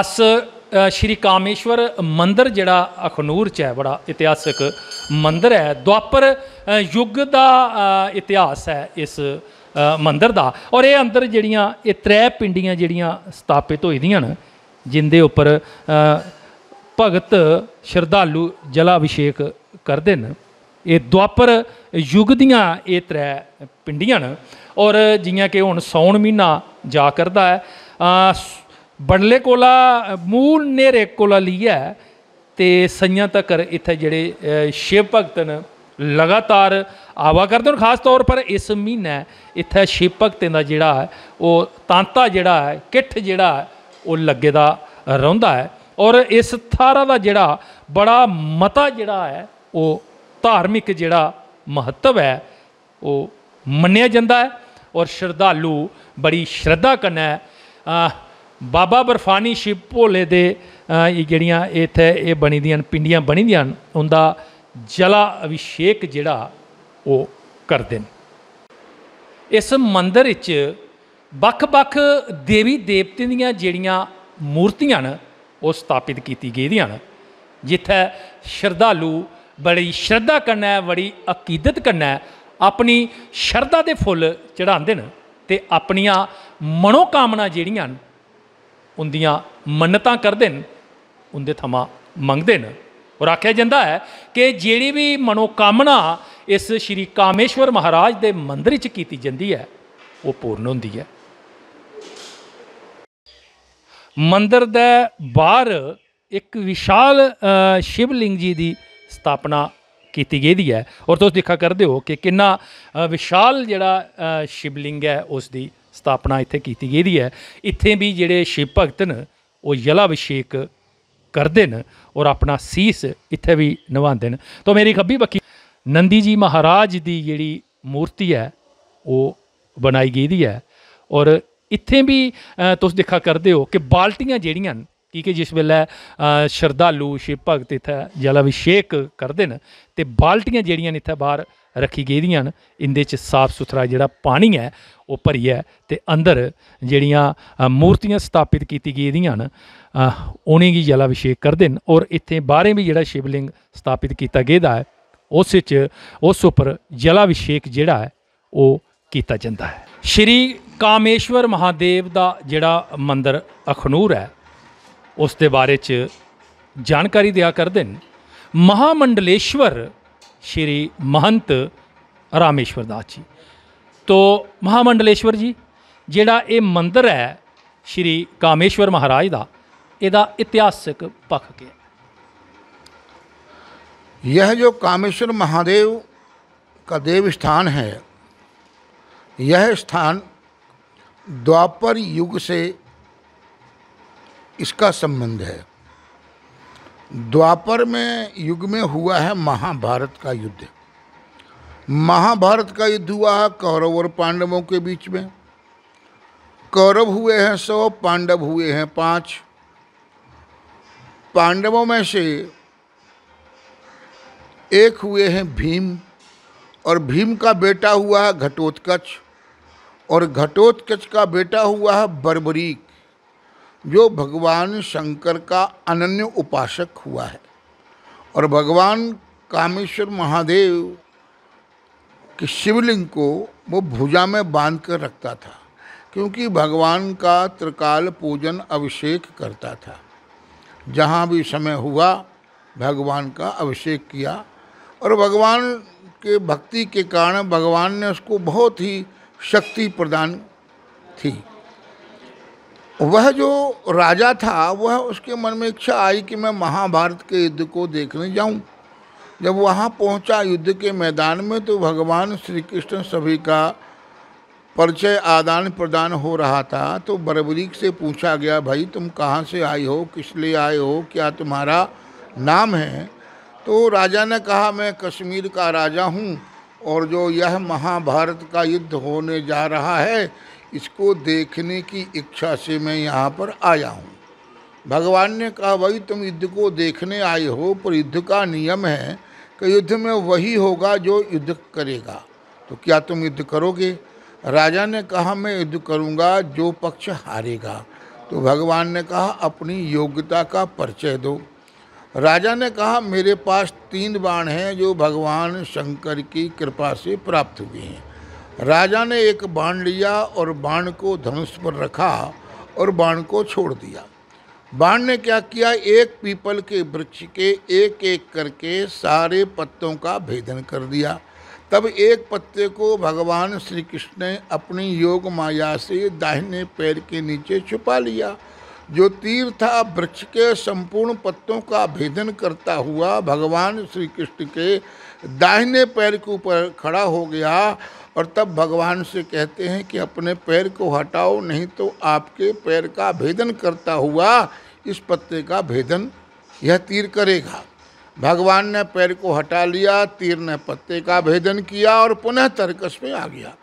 ਅਸ ਸ਼੍ਰੀ ਕਾਮੇਸ਼ਵਰ ਮੰਦਿਰ ਜਿਹੜਾ ਅਖਨੂਰ ਚ ਹੈ ਬੜਾ ਇਤਿਹਾਸਿਕ ਮੰਦਿਰ ਹੈ ਦੁਆਪਰ ਯੁੱਗ ਦਾ ਇਤਿਹਾਸ ਹੈ ਇਸ ਮੰਦਿਰ ਦਾ ਔਰ ਇਹ ਅੰਦਰ ਜਿਹੜੀਆਂ ਇਹ ਤ੍ਰੈ ਪਿੰਡੀਆਂ ਜਿਹੜੀਆਂ ਸਥਾਪਿਤ ਹੋਈ ਦੀਆਂ ਨੇ ਜਿੰਦੇ ਉੱਪਰ ਭਗਤ ਸ਼ਰਧਾਲੂ ਜਲਾ ਅਭਿਸ਼ੇਕ ਕਰਦੇ ਨੇ ਇਹ ਦੁਆਪਰ ਯੁੱਗ ਦੀਆਂ ਇਹ ਤ੍ਰੈ ਪਿੰਡੀਆਂ ਨੇ ਔਰ ਜਿਵੇਂ ਕਿ ਹੁਣ ਸੌਣ ਮਹੀਨਾ ਜਾ ਕਰਦਾ ਹੈ ਬੜਲੇ ਕੋਲਾ ਮੂਲ ਨੇਰੇ ਕੋਲਾ ਲਿਆ ਤੇ ਸਈਆਂ ਤੱਕ ਇੱਥੇ ਜਿਹੜੇ ਸ਼ਿਵ ਭਗਤਨ ਲਗਾਤਾਰ ਆਵਾ ਕਰਦੇ ਹਨ ਖਾਸ ਤੌਰ ਪਰ ਇਸ ਮਹੀਨੇ ਇੱਥੇ ਸ਼ਿਵ ਭਗਤਾਂ ਦਾ ਜਿਹੜਾ ਹੈ ਉਹ ਤਾਂਤਾ ਜਿਹੜਾ ਹੈ ਕਿੱਠ ਜਿਹੜਾ ਉਹ ਲੱਗੇਦਾ ਰਹਿੰਦਾ ਹੈ ਔਰ ਇਸ ਥਾਰਾ ਦਾ ਜਿਹੜਾ ਬੜਾ ਮਤਾ ਜਿਹੜਾ ਹੈ ਉਹ ਧਾਰਮਿਕ ਜਿਹੜਾ ਮਹੱਤਵ ਹੈ ਉਹ ਮੰਨਿਆ ਜਾਂਦਾ ਹੈ ਔਰ ਸ਼ਰਧਾਲੂ ਬੜੀ ਸ਼ਰਧਾ ਕਨੇ ਬਾਬਾ ਬਰਫਾਨੀ ਸ਼ਿਵ ਭੋਲੇ ਦੇ ਇਹ ਜਿਹੜੀਆਂ ਇੱਥੇ ਇਹ ਬਣੀ ਦੀਆਂ ਪਿੰਡੀਆਂ ਬਣੀ ਦੀਆਂ ਉਹਦਾ ਜਲਾ ਅਭਿਸ਼ੇਕ ਜਿਹੜਾ ਉਹ ਕਰਦੇ ਨੇ ਇਸ ਮੰਦਿਰ ਵਿੱਚ ਵੱਖ-ਵੱਖ ਦੇਵੀ ਦੇਵਤਿਆਂ ਦੀਆਂ ਜਿਹੜੀਆਂ ਮੂਰਤੀਆਂ ਨੇ ਉਹ ਸਥਾਪਿਤ ਕੀਤੀ ਗਈਆਂ ਨੇ ਜਿੱਥੇ ਸ਼ਰਧਾਲੂ ਬੜੀ ਸ਼ਰਧਾ ਕਰਨਾ ਬੜੀ ਅਕੀਦਤ ਕਰਨਾ ਆਪਣੀ ਸ਼ਰਧਾ ਦੇ ਫੁੱਲ ਚੜਾਉਂਦੇ ਨੇ ਤੇ ਆਪਣੀਆਂ ਮਨੋਕਾਮਨਾ ਜਿਹੜੀਆਂ ਉਹਦੀਆਂ ਮੰਨਤਾਂ ਕਰਦੇ ਨੇ ਉਹਦੇ ਥਮਾ ਮੰਗਦੇ ਨੇ ਔਰ ਆਖਿਆ ਜਾਂਦਾ ਹੈ ਕਿ ਜਿਹੜੀ ਵੀ ਮਨੋ ਕਾਮਨਾ ਇਸ ਸ਼੍ਰੀ ਕਾਮੇਸ਼ਵਰ ਮਹਾਰਾਜ ਦੇ ਮੰਦਿਰ 'ਚ ਕੀਤੀ ਜਾਂਦੀ ਹੈ ਉਹ ਪੂਰਨ ਹੁੰਦੀ ਹੈ ਮੰਦਿਰ ਦੇ ਬਾਹਰ ਇੱਕ ਵਿਸ਼ਾਲ ਸ਼ਿਵਲਿੰਗ ਜੀ ਦੀ ਸਥਾਪਨਾ ਕੀਤੀ ਗਈ ਦੀ ਹੈ ਔਰ ਤੁਸੀਂ ਦੇਖਾ ਕਰਦੇ ਹੋ ਕਿ ਕਿੰਨਾ ਵਿਸ਼ਾਲ ਜਿਹੜਾ ਸ਼ਿਵਲਿੰਗ ਹੈ ਉਸ ਦੀ ਸਥਾਪਨਾ ਇੱਥੇ ਕੀਤੀ ਗਈ ਦੀ ਹੈ ਇੱਥੇ ਵੀ ਜਿਹੜੇ ਸ਼ਿਵ ਭਗਤ ਨੇ ਉਹ ਯਲਾ ਅਭਿਸ਼ੇਕ ਕਰਦੇ ਨੇ ਔਰ ਆਪਣਾ ਸੀਸ ਇੱਥੇ ਵੀ ਨਿਭਾਉਂਦੇ ਨੇ ਤਾਂ ਮੇਰੀ ਖੱਬੀ ਬੱਕੀ ਨੰਦੀ ਜੀ ਮਹਾਰਾਜ ਦੀ ਜਿਹੜੀ ਮੂਰਤੀ ਹੈ ਉਹ ਬਣਾਈ ਗਈ ਦੀ ਹੈ ਔਰ ਇੱਥੇ ਵੀ ਤੁਸੀਂ ਦੇਖਾ ਕਰਦੇ ਹੋ ਕਿ ਬਾਲਟੀਆਂ ਜਿਹੜੀਆਂ ਕੀ ਕਿ ਜਿਸ ਵੇਲੇ ਸ਼ਰਧਾਲੂ ਸ਼ਿਵ ਭਗਤ ਇੱਥੇ ਜਲਾ ਅਭਿਸ਼ੇਕ ਕਰਦੇ ਨੇ ਤੇ ਬਾਲਟੀਆਂ ਜਿਹੜੀਆਂ ਇੱਥੇ ਬਾਹਰ ਰੱਖੀ ਗਈਆਂ ਨੇ ਇੰਦੇ ਚ ਸਾਫ ਸੁਥਰਾ ਜਿਹੜਾ ਪਾਣੀ ਹੈ ਉਹ ਭਰੀ ਹੈ ਤੇ ਅੰਦਰ ਜਿਹੜੀਆਂ ਮੂਰਤੀਆਂ ਸਥਾਪਿਤ ਕੀਤੀ ਗਈਆਂ ਨੇ ਉਹਨੇ ਕੀ ਜਲ ਅਭਿਸ਼ੇਕ ਕਰਦੇ ਨੇ ਔਰ ਇੱਥੇ ਬਾਹਰੇ ਵੀ ਜਿਹੜਾ ਸ਼ਿਵਲਿੰਗ ਸਥਾਪਿਤ ਕੀਤਾ ਗਿਆ ਹੈ ਉਸ ਵਿੱਚ ਉਸ ਉੱਪਰ ਜਲ ਅਭਿਸ਼ੇਕ ਜਿਹੜਾ ਹੈ ਉਹ ਕੀਤਾ ਜਾਂਦਾ ਹੈ ਸ਼੍ਰੀ ਕਾਮੇਸ਼ਵਰ ਮਹਾਦੇਵ ਦਾ ਜਿਹੜਾ ਮੰਦਿਰ ਅਖਨੂਰ ਹੈ ਉਸ ਦੇ ਬਾਰੇ ਚ ਜਾਣਕਾਰੀ ਦਿਆ ਕਰਦੇ ਨੇ ਮਹਾਮੰਡਲੇਸ਼ਵਰ श्री महंत रामेश्वर दास जी तो महामंडलेश्वर जी ਜਿਹੜਾ ਇਹ मंदिर है श्री कामेश्वर महाराज का ਇਹਦਾ इतिहासिक पक्ष ਕੀ ਹੈ यह जो कामेश्वर महादेव का देव स्थान है यह स्थान द्वापर युग से इसका संबंध है द्वापर में युग में हुआ है महाभारत का युद्ध महाभारत का युद्ध हुआ है कौरव और पांडवों के बीच में कौरव हुए हैं सौ पांडव हुए हैं पाँच पांडवों में से एक हुए हैं भीम और भीम का बेटा हुआ है घटोत्कच और घटोत्कच का बेटा हुआ है बर्बरीक जो भगवान शंकर का अनन्य उपासक हुआ है और भगवान कामेश्वर महादेव के शिवलिंग को वो भुजा में बांध कर रखता था क्योंकि भगवान का त्रिकाल पूजन अभिषेक करता था जहाँ भी समय हुआ भगवान का अभिषेक किया और भगवान के भक्ति के कारण भगवान ने उसको बहुत ही शक्ति प्रदान थी वह जो राजा था वह उसके मन में इच्छा आई कि मैं महाभारत के युद्ध को देखने जाऊं जब वहां पहुंचा युद्ध के मैदान में तो भगवान श्री कृष्ण सभी का परिचय आदान प्रदान हो रहा था तो बरबरीक से पूछा गया भाई तुम कहाँ से आए हो किस लिए आए हो क्या तुम्हारा नाम है तो राजा ने कहा मैं कश्मीर का राजा हूँ और जो यह महाभारत का युद्ध होने जा रहा है इसको देखने की इच्छा से मैं यहाँ पर आया हूँ भगवान ने कहा भाई तुम युद्ध को देखने आए हो पर युद्ध का नियम है कि युद्ध में वही होगा जो युद्ध करेगा तो क्या तुम युद्ध करोगे राजा ने कहा मैं युद्ध करूँगा जो पक्ष हारेगा तो भगवान ने कहा अपनी योग्यता का परिचय दो राजा ने कहा मेरे पास तीन बाण हैं जो भगवान शंकर की कृपा से प्राप्त हुए हैं राजा ने एक बाण लिया और बाण को धनुष पर रखा और बाण को छोड़ दिया बाण ने क्या किया एक पीपल के वृक्ष के एक एक करके सारे पत्तों का भेदन कर दिया तब एक पत्ते को भगवान श्री कृष्ण ने अपनी योग माया से दाहिने पैर के नीचे छुपा लिया जो तीर था वृक्ष के संपूर्ण पत्तों का भेदन करता हुआ भगवान श्री कृष्ण के दाहिने पैर के ऊपर खड़ा हो गया और तब भगवान से कहते हैं कि अपने पैर को हटाओ नहीं तो आपके पैर का भेदन करता हुआ इस पत्ते का भेदन यह तीर करेगा भगवान ने पैर को हटा लिया तीर ने पत्ते का भेदन किया और पुनः तर्कस में आ गया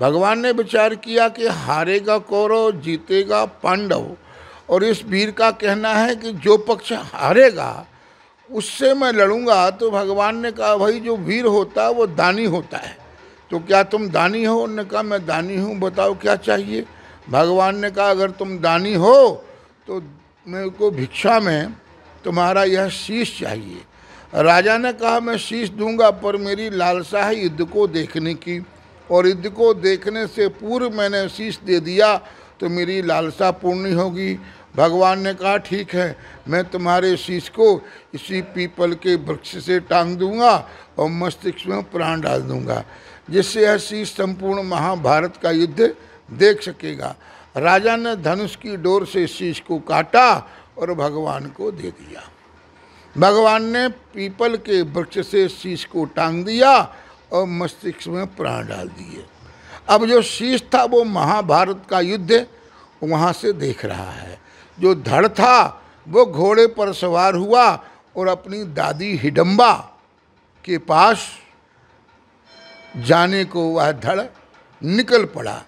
भगवान ने विचार किया कि हारेगा कौरव जीतेगा पांडव और इस वीर का कहना है कि जो पक्ष हारेगा उससे मैं लड़ूंगा तो भगवान ने कहा भाई जो वीर होता है वो दानी होता है तो क्या तुम दानी हो उन्होंने कहा मैं दानी हूँ बताओ क्या चाहिए भगवान ने कहा अगर तुम दानी हो तो मेरे को भिक्षा में तुम्हारा यह शीश चाहिए राजा ने कहा मैं शीश दूंगा पर मेरी लालसा है युद्ध को देखने की और युद्ध को देखने से पूर्व मैंने शीश दे दिया तो मेरी लालसा पूर्ण होगी भगवान ने कहा ठीक है मैं तुम्हारे शीश को इसी पीपल के वृक्ष से टांग दूंगा और मस्तिष्क में प्राण डाल दूंगा जिससे यह शीश संपूर्ण महाभारत का युद्ध देख सकेगा राजा ने धनुष की डोर से शीश को काटा और भगवान को दे दिया भगवान ने पीपल के वृक्ष से शीश को टांग दिया और मस्तिष्क में प्राण डाल दिए अब जो शीश था वो महाभारत का युद्ध वहाँ से देख रहा है जो धड़ था वो घोड़े पर सवार हुआ और अपनी दादी हिडम्बा के पास जाने को वह धड़ निकल पड़ा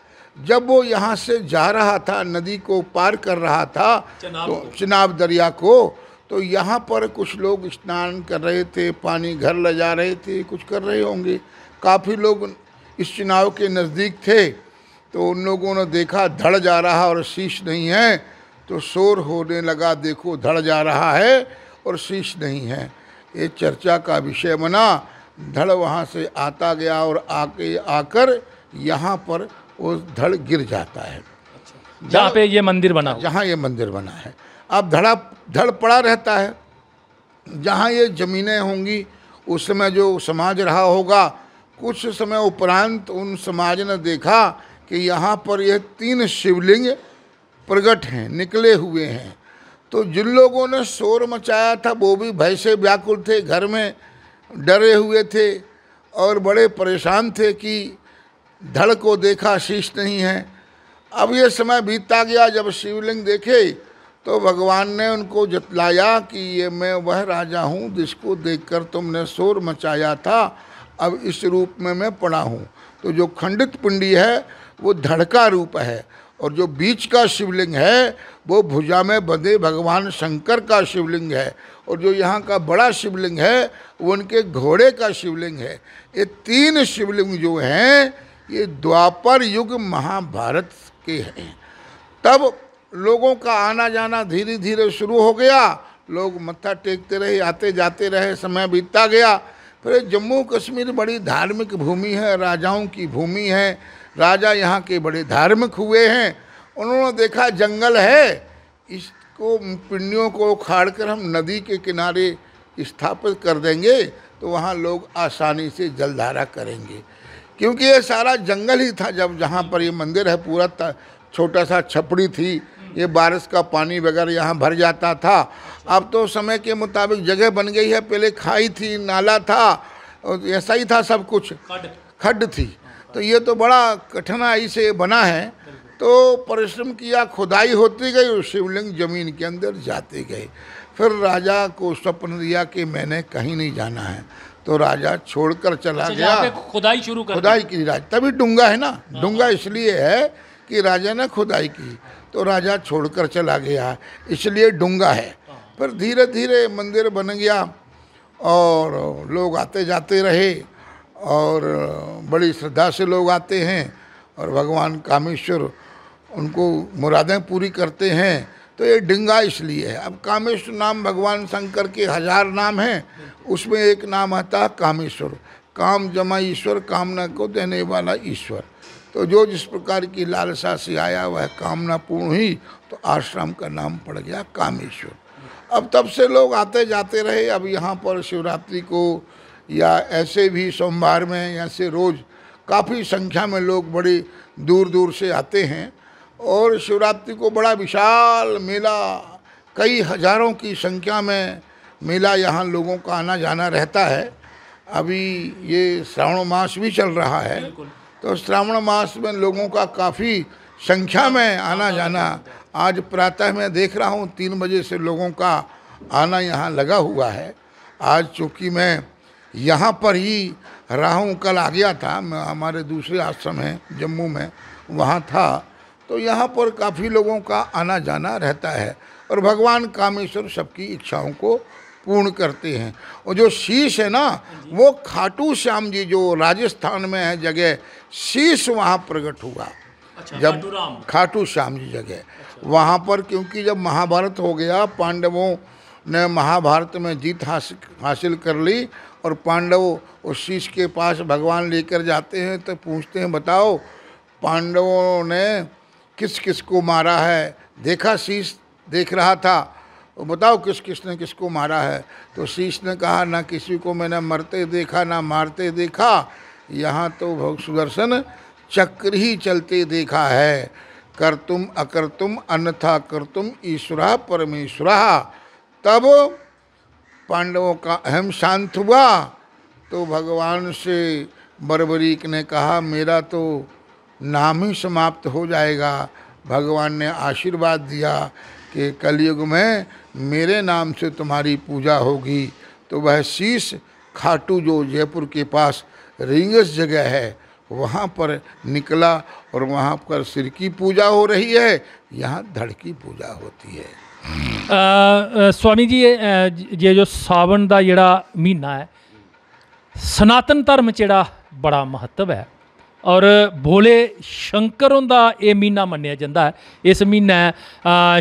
जब वो यहाँ से जा रहा था नदी को पार कर रहा था तो चिनाब दरिया को तो यहाँ पर कुछ लोग स्नान कर रहे थे पानी घर ले जा रहे थे कुछ कर रहे होंगे काफ़ी लोग इस चुनाव के नज़दीक थे तो उन लोगों ने देखा धड़ जा रहा और शीश नहीं है तो शोर होने लगा देखो धड़ जा रहा है और शीश नहीं है ये चर्चा का विषय बना धड़ वहाँ से आता गया और आके आकर यहाँ पर वो धड़ गिर जाता है अच्छा। जहाँ पे ये मंदिर बना जहाँ ये मंदिर बना है अब धड़ा धड़ पड़ा रहता है जहाँ ये ज़मीनें होंगी उस समय जो समाज रहा होगा कुछ समय उपरांत उन समाज ने देखा कि यहाँ पर यह तीन शिवलिंग प्रकट हैं निकले हुए हैं तो जिन लोगों ने शोर मचाया था वो भी भय से व्याकुल थे घर में डरे हुए थे और बड़े परेशान थे कि धड़ को देखा शीश नहीं है अब ये समय बीतता गया जब शिवलिंग देखे तो भगवान ने उनको जतलाया कि ये मैं वह राजा हूँ जिसको देखकर तुमने शोर मचाया था अब इस रूप में मैं पड़ा हूँ तो जो खंडित पिंडी है वो धड़का रूप है और जो बीच का शिवलिंग है वो भुजा में बंधे भगवान शंकर का शिवलिंग है और जो यहाँ का बड़ा शिवलिंग है वो उनके घोड़े का शिवलिंग है ये तीन शिवलिंग जो हैं ये द्वापर युग महाभारत के हैं तब लोगों का आना जाना धीरे धीरे शुरू हो गया लोग मत्था टेकते रहे आते जाते रहे समय बीतता गया पर जम्मू कश्मीर बड़ी धार्मिक भूमि है राजाओं की भूमि है राजा यहाँ के बड़े धार्मिक हुए हैं उन्होंने देखा जंगल है इसको पिंडियों को उखाड़ कर हम नदी के किनारे स्थापित कर देंगे तो वहाँ लोग आसानी से जलधारा करेंगे क्योंकि ये सारा जंगल ही था जब जहाँ पर ये मंदिर है पूरा छोटा सा छपड़ी थी ये बारिश का पानी वगैरह यहाँ भर जाता था अब तो समय के मुताबिक जगह बन गई है पहले खाई थी नाला था ऐसा ही था सब कुछ खड्ड थी तो ये तो बड़ा कठिनाई से बना है तो परिश्रम किया खुदाई होती गई और शिवलिंग जमीन के अंदर जाती गई फिर राजा को स्वप्न दिया कि मैंने कहीं नहीं जाना है तो राजा छोड़कर चला अच्छा, गया खुदाई शुरू कर खुदाई की राज तभी डूंगा है ना हाँ। डूंगा इसलिए है कि राजा ने खुदाई की तो राजा छोड़कर चला गया इसलिए डूंगा है पर धीरे धीरे मंदिर बन गया और लोग आते जाते रहे और बड़ी श्रद्धा से लोग आते हैं और भगवान कामेश्वर उनको मुरादें पूरी करते हैं तो ये डिंगा इसलिए है अब कामेश्वर नाम भगवान शंकर के हजार नाम हैं उसमें एक नाम आता है कामेश्वर काम जमा ईश्वर कामना को देने वाला ईश्वर तो जो जिस प्रकार की लालसा से आया वह कामना पूर्ण हुई तो आश्रम का नाम पड़ गया कामेश्वर अब तब से लोग आते जाते रहे अब यहाँ पर शिवरात्रि को या ऐसे भी सोमवार में ऐसे रोज़ काफ़ी संख्या में लोग बड़े दूर दूर से आते हैं और शिवरात्रि को बड़ा विशाल मेला कई हज़ारों की संख्या में मेला यहाँ लोगों का आना जाना रहता है अभी ये श्रावण मास भी चल रहा है तो श्रावण मास में लोगों का काफ़ी संख्या में आना जाना आज प्रातः में देख रहा हूँ तीन बजे से लोगों का आना यहाँ लगा हुआ है आज चूँकि मैं यहाँ पर ही रहा हूँ कल आ गया था मैं हमारे दूसरे आश्रम हैं जम्मू में वहाँ था तो यहाँ पर काफ़ी लोगों का आना जाना रहता है और भगवान कामेश्वर सबकी इच्छाओं को पूर्ण करते हैं और जो शीश है ना वो खाटू श्याम जी जो राजस्थान में है जगह शीश वहाँ प्रकट हुआ अच्छा, जब खाटू श्याम जी जगह अच्छा। वहाँ पर क्योंकि जब महाभारत हो गया पांडवों ने महाभारत में जीत हासिल हासिल कर ली और पांडव उस शीश के पास भगवान लेकर जाते हैं तो पूछते हैं बताओ पांडवों ने किस किस को मारा है देखा शीश देख रहा था वो बताओ किस किसने किसको मारा है तो शीश ने कहा ना किसी को मैंने मरते देखा ना मारते देखा यहाँ तो भग सुदर्शन चक्र ही चलते देखा है कर तुम अकर तुम अन्यथा कर तुम ईश्वरा परमेश्वरा तब पांडवों का अहम शांत हुआ तो भगवान से बरबरीक ने कहा मेरा तो नाम ही समाप्त हो जाएगा भगवान ने आशीर्वाद दिया कि कलयुग में मेरे नाम से तुम्हारी पूजा होगी तो वह शीश खाटू जो जयपुर के पास रिंगस जगह है वहाँ पर निकला और वहाँ पर सिर की पूजा हो रही है यहाँ धड़ की पूजा होती है आ, आ, स्वामी जी ये जो सावन का जड़ा महीना है सनातन धर्म जड़ा बड़ा महत्व है ਔਰ ਭੋਲੇ ਸ਼ੰਕਰੋਂ ਦਾ ਇਹ ਮਹੀਨਾ ਮੰਨਿਆ ਜਾਂਦਾ ਹੈ ਇਸ ਮਹੀਨਾ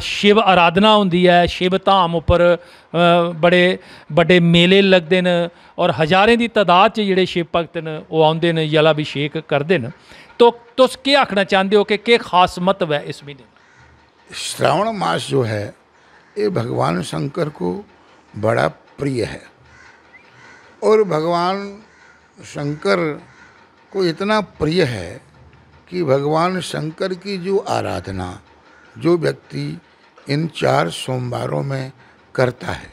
ਸ਼ਿਵ ਆਰਾਧਨਾ ਹੁੰਦੀ ਹੈ ਸ਼ਿਵ ਧਾਮ ਉੱਪਰ ਬੜੇ ਵੱਡੇ ਮੇਲੇ ਲੱਗਦੇ ਨੇ ਔਰ ਹਜ਼ਾਰਾਂ ਦੀ ਤਦਾਦ 'ਚ ਜਿਹੜੇ ਸ਼ਿਵ ਭਗਤ ਨੇ ਉਹ ਆਉਂਦੇ ਨੇ ਜਲਾ ਅਭਿਸ਼ੇਕ ਕਰਦੇ ਨੇ ਤੋ ਤੁਸ ਕੀ ਆਖਣਾ ਚਾਹੁੰਦੇ ਹੋ ਕਿ ਕੀ ਖਾਸ ਮਤਵ ਹੈ ਇਸ ਮਹੀਨੇ ਸ਼੍ਰਾਵਣ ਮਾਸ ਜੋ ਹੈ ਇਹ ਭਗਵਾਨ ਸ਼ੰਕਰ ਕੋ ਬੜਾ ਪ੍ਰਿਯ ਹੈ ਔਰ ਭਗਵਾਨ ਸ਼ੰਕਰ को इतना प्रिय है कि भगवान शंकर की जो आराधना जो व्यक्ति इन चार सोमवारों में करता है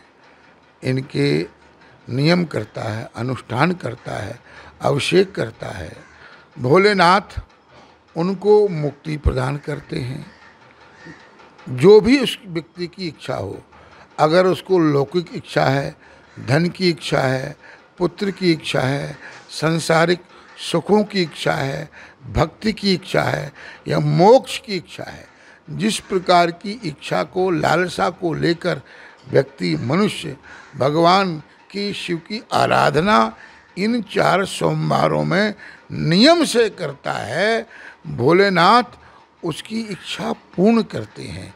इनके नियम करता है अनुष्ठान करता है अभिषेक करता है भोलेनाथ उनको मुक्ति प्रदान करते हैं जो भी उस व्यक्ति की इच्छा हो अगर उसको लौकिक इच्छा है धन की इच्छा है पुत्र की इच्छा है संसारिक सुखों की इच्छा है भक्ति की इच्छा है या मोक्ष की इच्छा है जिस प्रकार की इच्छा को लालसा को लेकर व्यक्ति मनुष्य भगवान की शिव की आराधना इन चार सोमवारों में नियम से करता है भोलेनाथ उसकी इच्छा पूर्ण करते हैं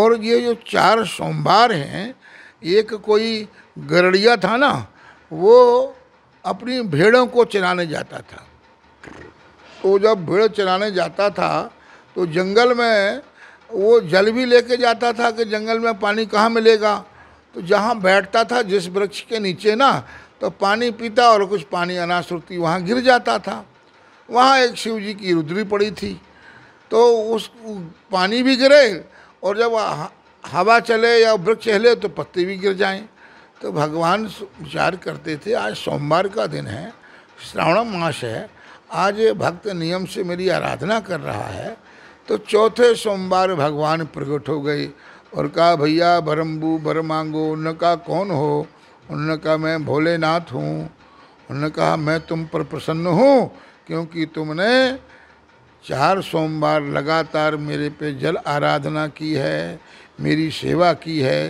और ये जो चार सोमवार हैं एक कोई गरड़िया था ना वो अपनी भेड़ों को चराने जाता था तो जब भेड़ चराने जाता था तो जंगल में वो जल भी लेके जाता था कि जंगल में पानी कहाँ मिलेगा तो जहाँ बैठता था जिस वृक्ष के नीचे ना तो पानी पीता और कुछ पानी अनाश्रुति वहाँ गिर जाता था वहाँ एक शिव जी की रुद्री पड़ी थी तो उस पानी भी गिरे और जब हवा चले या वृक्ष हिले तो पत्ते भी गिर जाएं तो भगवान विचार करते थे आज सोमवार का दिन है श्रावण मास है आज भक्त नियम से मेरी आराधना कर रहा है तो चौथे सोमवार भगवान प्रकट हो गए और कहा भैया भरम्बू भर मांगो उन्होंने कहा कौन हो उन्होंने कहा मैं भोलेनाथ हूँ उन्होंने कहा मैं तुम पर प्रसन्न हूँ क्योंकि तुमने चार सोमवार लगातार मेरे पे जल आराधना की है मेरी सेवा की है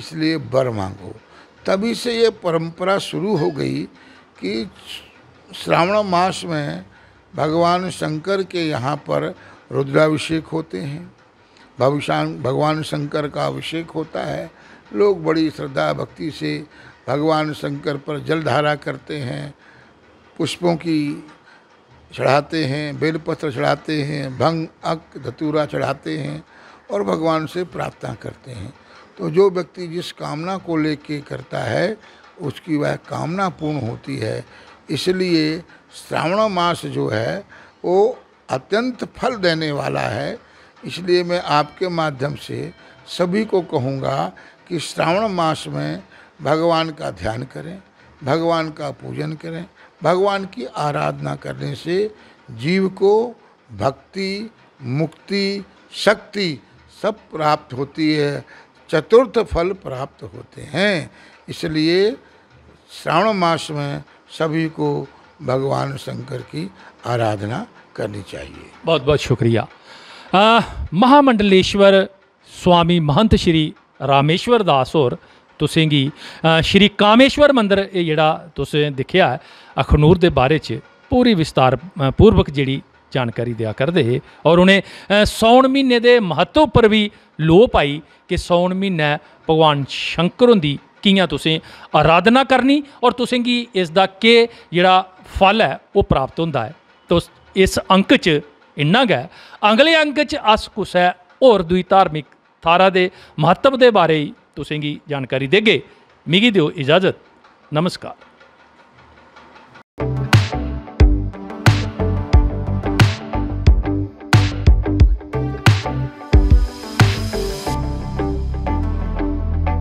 इसलिए बर मांगो तभी से ये परंपरा शुरू हो गई कि श्रावण मास में भगवान शंकर के यहाँ पर रुद्राभिषेक होते हैं भविष्यान भगवान शंकर का अभिषेक होता है लोग बड़ी श्रद्धा भक्ति से भगवान शंकर पर जल धारा करते हैं पुष्पों की चढ़ाते हैं बेलपत्र चढ़ाते हैं भंग अक धतूरा चढ़ाते हैं और भगवान से प्रार्थना करते हैं तो जो व्यक्ति जिस कामना को लेके करता है उसकी वह कामना पूर्ण होती है इसलिए श्रावण मास जो है वो अत्यंत फल देने वाला है इसलिए मैं आपके माध्यम से सभी को कहूँगा कि श्रावण मास में भगवान का ध्यान करें भगवान का पूजन करें भगवान की आराधना करने से जीव को भक्ति मुक्ति शक्ति सब प्राप्त होती है चतुर्थ फल प्राप्त होते हैं इसलिए श्रावण मास में सभी को भगवान शंकर की आराधना करनी चाहिए बहुत बहुत शुक्रिया महामंडलेश्वर स्वामी महंत श्री रामेश्वर दास और तुसेंगी श्री कामेश्वर मंदिर एह् जेह्ड़ा तुसें दिक्खेआ अखनूर दे बारे च पूरी विस्तार पूर्वक जेह्ड़ी ਜਾਣਕਾਰੀ ਦਿਆ ਕਰਦੇ ਔਰ ਉਹਨੇ ਸੌਣ ਮਹੀਨੇ ਦੇ ਮਹੱਤਵ ਪਰ ਵੀ ਲੋ ਪਾਈ ਕਿ ਸੌਣ ਮਹੀਨਾ ਭਗਵਾਨ ਸ਼ੰਕਰ ਹੁੰਦੀ ਕਿਹਾਂ ਤੁਸੀਂ ਆਰਾਧਨਾ ਕਰਨੀ ਔਰ ਤੁਸੀਂ ਕੀ ਇਸ ਦਾ ਕੇ ਜਿਹੜਾ ਫਲ ਹੈ ਉਹ ਪ੍ਰਾਪਤ ਹੁੰਦਾ ਹੈ ਤੋ ਇਸ ਅੰਕ ਚ ਇੰਨਾ ਗਾ ਅਗਲੇ ਅੰਕ ਚ ਅਸ ਕੁਸ ਹੈ ਔਰ ਦੂਈ ਧਾਰਮਿਕ ਥਾਰਾ ਦੇ ਮਹੱਤਵ ਦੇ ਬਾਰੇ ਤੁਸੀਂ ਕੀ ਜਾਣਕਾਰੀ ਦੇਗੇ ਮਿਗੀ ਦਿਓ ਇਜਾਜ਼ਤ ਨਮਸਕਾਰ